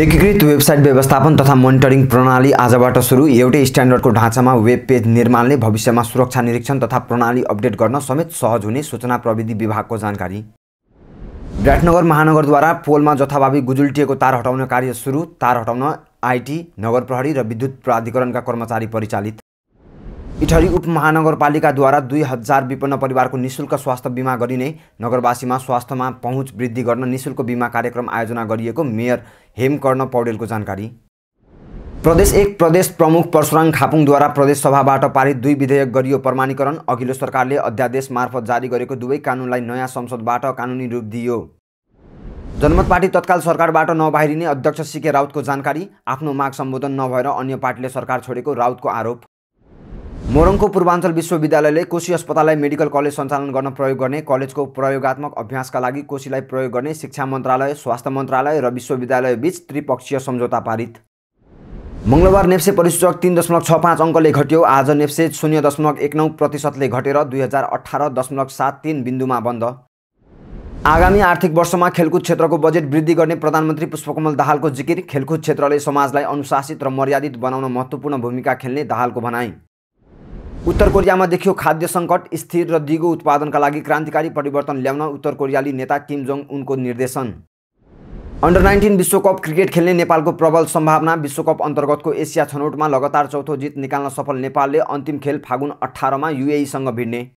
एकीकृत वेबसाइट व्यवस्थापन तथा मोनिटरिङ प्रणाली आजबाट सुरु एउटै स्ट्यान्डर्डको ढाँचामा वेब पेज निर्माणले भविष्यमा सुरक्षा निरीक्षण तथा प्रणाली अपडेट गर्न समेत सहज हुने सूचना प्रविधि विभागको जानकारी विराटनगर महानगरद्वारा पोलमा जथाभावी गुजुल्टिएको तार हटाउने कार्य सुरु तार हटाउन आइटी नगर प्रहरी र विद्युत प्राधिकरणका कर्मचारी परिचालित इटहरी उपमहानगरपालिकाद्वारा दुई हजार विपन्न परिवारको निशुल्क स्वास्थ्य बिमा गरिने नगरवासीमा स्वास्थ्यमा पहुँच वृद्धि गर्न निशुल्क बिमा कार्यक्रम आयोजना गरिएको मेयर हेमकर्ण पौडेलको जानकारी प्रदेश एक प्रदेश प्रमुख परशुराङ खापुङद्वारा प्रदेशसभाबाट पारित दुई विधेयक गरियो प्रमाणीकरण अघिल्लो सरकारले अध्यादेश मार्फत जारी गरेको दुवै कानुनलाई नयाँ संसदबाट कानुनी रूप दियो जनमत पार्टी तत्काल सरकारबाट नबाहिरिने अध्यक्ष सिके राउतको जानकारी आफ्नो माग सम्बोधन नभएर अन्य पार्टीले सरकार छोडेको राउतको आरोप मोरङको पूर्वाञ्चल विश्वविद्यालयले कोशी अस्पताललाई मेडिकल कलेज सञ्चालन गर्न प्रयोग गर्ने कलेजको प्रयोगत्मक अभ्यासका लागि कोशीलाई प्रयोग गर्ने शिक्षा मन्त्रालय स्वास्थ्य मन्त्रालय र विश्वविद्यालय विश्वविद्यालयबीच त्रिपक्षीय सम्झौता पारित मङ्गलबार नेप्से परिसूचक तिन दशमलव छ पाँच अङ्कले घट्यो आज नेप्से शून्य दशमलव एक नौ प्रतिशतले घटेर दुई हजार अठार दशमलव सात तिन बिन्दुमा बन्द आगामी आर्थिक वर्षमा खेलकुद क्षेत्रको बजेट वृद्धि गर्ने प्रधानमन्त्री पुष्पकमल दाहालको जिकिर खेलकुद क्षेत्रले समाजलाई अनुशासित र मर्यादित बनाउन महत्त्वपूर्ण भूमिका खेल्ने दाहालको भनाई उत्तर कोरियामा देखियो खाद्य सङ्कट स्थिर र दिगो उत्पादनका लागि क्रान्तिकारी परिवर्तन ल्याउन उत्तर कोरियाली नेता किम जोङ उनको निर्देशन अन्डर नाइन्टिन विश्वकप क्रिकेट खेल्ने नेपालको प्रबल सम्भावना विश्वकप अन्तर्गतको एसिया छनौटमा लगातार चौथो जित निकाल्न सफल नेपालले अन्तिम खेल फागुन अठारमा युएईसँग भिड्ने